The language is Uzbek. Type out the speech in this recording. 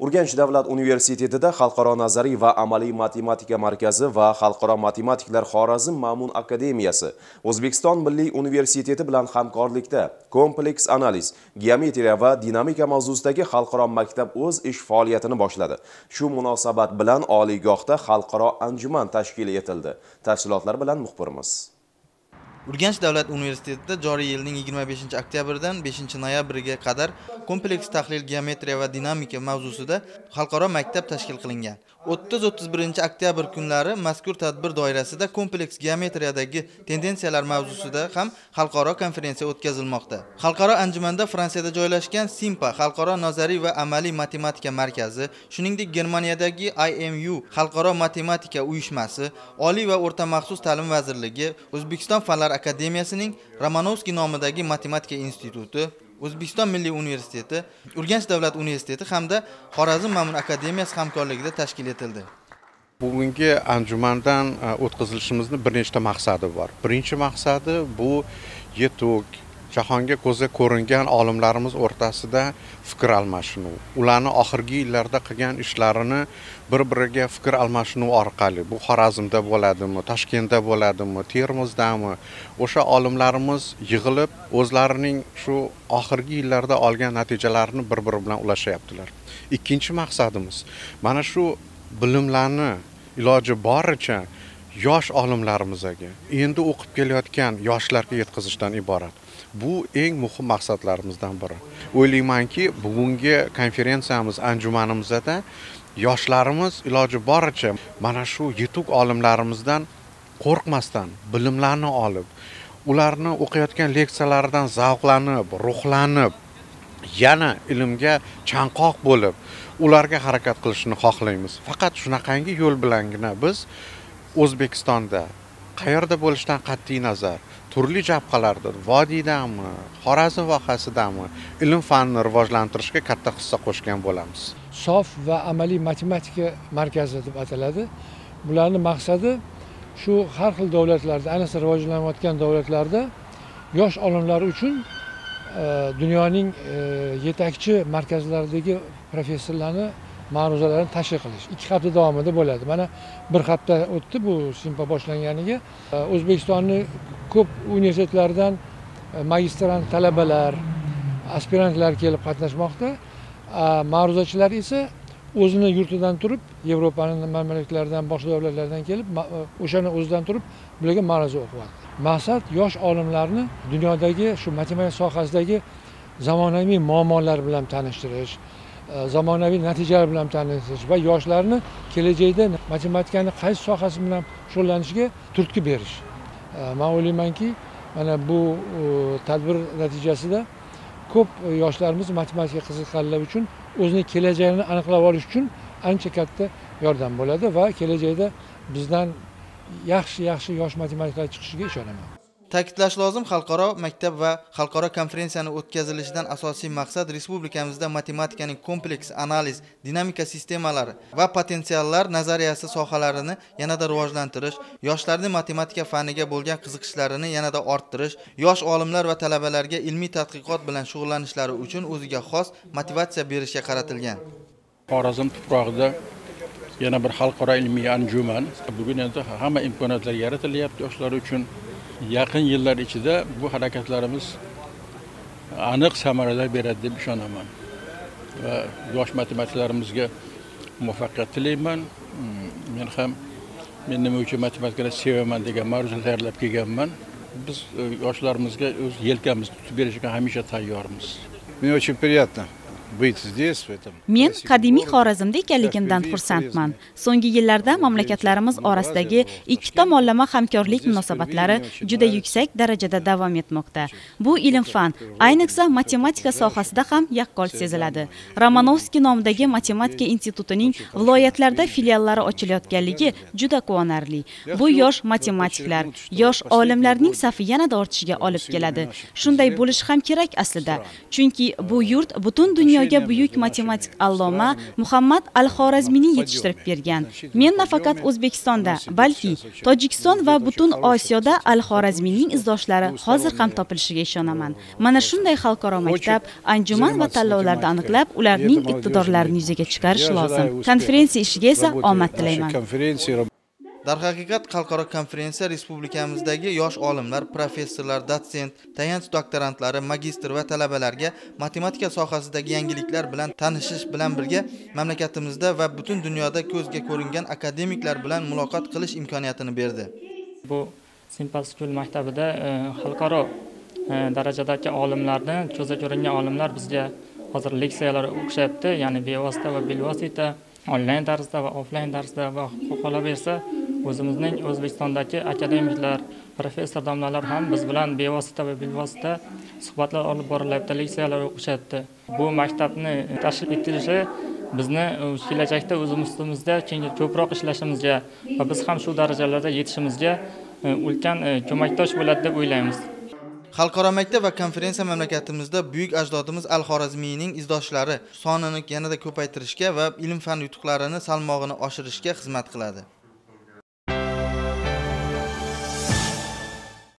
urganch davlat universitetida xalqaro nazariy va amaliy matematika markazi va xalqaro matematiklar xorazm ma'mun akademiyasi o'zbekiston milliy universiteti bilan hamkorlikda kompleks analiz geometriya va dinamika mavzusidagi xalqaro maktab o'z ish faoliyatini boshladi shu munosabat bilan oliygohda xalqaro anjuman tashkil etildi tafsilotlar bilan muxbirimiz urganch davlat universitetida joriy yilning 25 oktyabrdan 5 noyabrga qadar kompleks tahlil geometriya va dinamika mavzusida xalqaro maktab tashkil qilingan 30-31 oktyabr kunlari mazkur tadbir doirasida kompleks geometriyadagi tendensiyalar mavzusida ham xalqaro konferensiya o'tkazilmoqda xalqaro anjumanda fransiyada joylashgan simpa xalqaro nazariy va amaliy matematika markazi shuningdek germaniyadagi imu xalqaro matematika uyushmasi oliy va o'rta maxsus ta'lim vazirligi o'zbekiston fanlar akademiyasining romanovskiy nomidagi matematika instituti o'zbekiston milliy universiteti urganch davlat universiteti hamda xorazm ma'mun akademiyasi hamkorligida tashkil etildi bugungi anjumandan e, o'tkazilishimizni bir nechta maqsadi bor birinchi maqsadi bu yetuk jahonga ko'zga ko'ringan olimlarimiz o'rtasida fikr almashinuv ularni oxirgi yillarda qilgan ishlarini bir biriga fikr almashinuv orqali bu xorazmda bo'ladimi toshkentda bo'ladimi termizdami o'sha olimlarimiz yig'ilib o'zlarining shu oxirgi yillarda olgan natijalarini bir biri bilan ulashyaptilar ikkinchi maqsadimiz mana shu bilimlarni iloji boricha yosh olimlarimizga endi o'qib kelayotgan yoshlarga yetkazishdan iborat bu eng muhim maqsadlarimizdan biri o'ylaymanki bugungi konferensiyamiz anjumanimizda yoshlarimiz iloji boricha mana shu yetuk olimlarimizdan qo'rqmasdan bilimlarni olib ularni o'qiyotgan leksiyalaridan zavqlanib ruhlanib yana ilmga chanqoq bo'lib ularga harakat qilishni xohlaymiz faqat shunaqangi yo'l bilangina biz o'zbekistonda qayerda bo'lishidan qat'iy nazar turli jabhalarda vodiydami xorazm vohasidami ilm fanni rivojlantirishga katta hissa qo'shgan bo'lamiz sof va amaliy matematika markazi deb ataladi bularni maqsadi shu har xil davlatlarda ayniqsa rivojlanayotgan davlatlarda yosh olimlar uchun e, dunyoning e, yetakchi markazlaridagi professorlarni ma'ruzalarni tashkil qilish ikki hafta davomida bo'ladi mana bir hafta o'tdi bu simpo boshlanganiga o'zbekistonni ko'p universitetlaridan e, magistrant talabalar aspirantlar kelib qatnashmoqda ma'ruzachilar esa o'zini yurtidan turib yevropani mamlakatlaridan boshqa davlatlardan kelib e, o'shani o'zidan turib bularga ma'ruza o'qiyapti maqsad yosh olimlarni dunyodagi shu matematika sohasidagi zamonaviy muammolar bilan tanishtirish zamonaviy natijalar bilan tanishish va yoshlarni kelajakda matematikani qaysi sohasi bilan shug'ullanishiga turtki berish man o'ylaymanki mana bu tadbir natijasida ko'p yoshlarimiz matematikaga qiziqqanlar uchun o'zini kelajagini aniqlab olish uchun ancha katta yordam bo'ladi va kelajakda bizdan yaxshi yaxshi yosh matematiklar chiqishiga ishonaman ta'kidlash lozim xalqaro maktab va xalqaro konferensiyani o'tkazilishidan asosiy maqsad respublikamizda matematikaning kompleks analiz dinamika sistemalari va potensiallar nazariyasi sohalarini yanada rivojlantirish yoshlarni matematika faniga bo'lgan qiziqishlarini yanada orttirish yosh olimlar va talabalarga ilmiy tadqiqot bilan shug'ullanishlari uchun o'ziga xos motivatsiya berishga qaratilgan xorazm tuprog'ida yana bir xalqaro ilmiy anjuman bugun endi hamma imkoniyatlar yaratilyapti yoshlar uchun yakın yıllar içinde bu hareketlerimiz anıq səmərələr bir demiş anamın. Və yaş matematiklərimizə müvəffəqiyyət diləyirəm. Mən həm mən nima üçün matematikəni sevirəm deyə mərzul tərləb gəlmən. Biz yaşlarımızga öz yelkamızı tutub verişə həmişə tayyarmız. Mənim üçün приятно. men qadimiy xorazmda ekanligimdan xursandman so'nggi yillarda mamlakatlarimiz orasidagi ikki tomonlama hamkorlik munosabatlari juda yuksak darajada davom etmoqda bu ilm fan ayniqsa matematika sohasida ham yaqqol seziladi romanovskiy nomidagi matematika institutining viloyatlarda filiallari ochilayotganligi juda quvonarli bu yosh matematiklar yosh olimlarning safi yanada ortishiga olib keladi shunday bo'lishi ham kerak aslida chunki bu yurt butun dunyo dunyoga buyuk matematik alloma muhammad al xorazmiyni yetishtirib bergan men nafaqat o'zbekistonda balki tojikiston va butun osiyoda al xorazmiyning izdoshlari hozir ham topilishiga ishonaman mana shunday xalqaro maktab anjuman va tanlovlarda aniqlab ularning iqtidorlarini yuzaga chiqarish lozim konferensiya ishiga esa omad tilayman darhaqiqat xalqaro konferensiya respublikamizdagi yosh olimlar professorlar dotsent tayanch doktorantlari magistr va talabalarga matematika sohasidagi yangiliklar bilan tanishish bilan birga mamlakatimizda va butun dunyoda ko'zga ko'ringan akademiklar bilan muloqot qilish imkoniyatini berdi bu simpas school maktabida e, xalqaro e, darajadagi olimlarni ko'zga ko'ringan olimlar bizga hozir leksiyalar o'qishyapti ya'ni bevosita va bilvosita onlayn tarzda va offlayn tarzda va qolaversa o'zimizning o'zbekistondagi akademiklar professor domlalar ham biz bilan bevosita va bevosita suhbatlar olib borilyapti leksiyalar o'qishyapti bu maktabni tashkil etilishi bizni kelajakda o'zimiz ustimizda ko'proq ishlashimizga va biz ham shu darajalarda yetishimizga e, ulkan e, ko'makdosh bo'ladi deb o'ylaymiz xalqaro maktab va konferensiya mamlakatimizda buyuk ajdodimiz al xorazmiyning izdoshlari sonini yanada ko'paytirishga va ilm fan yutuqlarini salmog'ini oshirishga xizmat qiladi